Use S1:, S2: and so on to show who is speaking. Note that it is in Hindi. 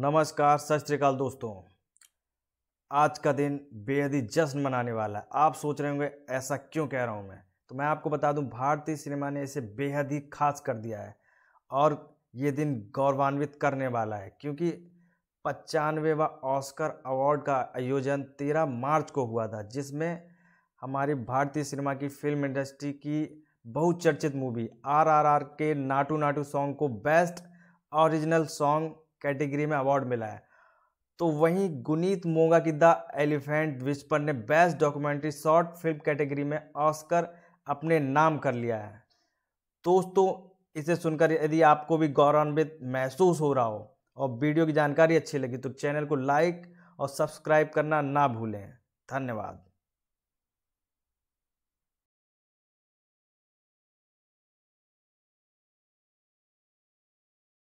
S1: नमस्कार सत श्रीकाल दोस्तों आज का दिन बेहद ही जश्न मनाने वाला है आप सोच रहे होंगे ऐसा क्यों कह रहा हूँ मैं तो मैं आपको बता दूँ भारतीय सिनेमा ने इसे बेहद ही खास कर दिया है और ये दिन गौरवान्वित करने वाला है क्योंकि पचानवेवा ऑस्कर अवार्ड का आयोजन 13 मार्च को हुआ था जिसमें हमारी भारतीय सिनेमा की फिल्म इंडस्ट्री की बहुचर्चित मूवी आर आर आर के नाटू नाटू सॉन्ग को बेस्ट ओरिजिनल सॉन्ग कैटेगरी में अवार्ड मिला है तो वहीं गुनीत मोगा की द एलिफेंट विस्पर ने best documentary short film category में ऑस्कर अपने नाम कर लिया है दोस्तों इसे सुनकर यदि आपको भी गौरवान्वित महसूस हो रहा हो और वीडियो की जानकारी अच्छी लगी तो चैनल को लाइक और सब्सक्राइब करना ना भूलें धन्यवाद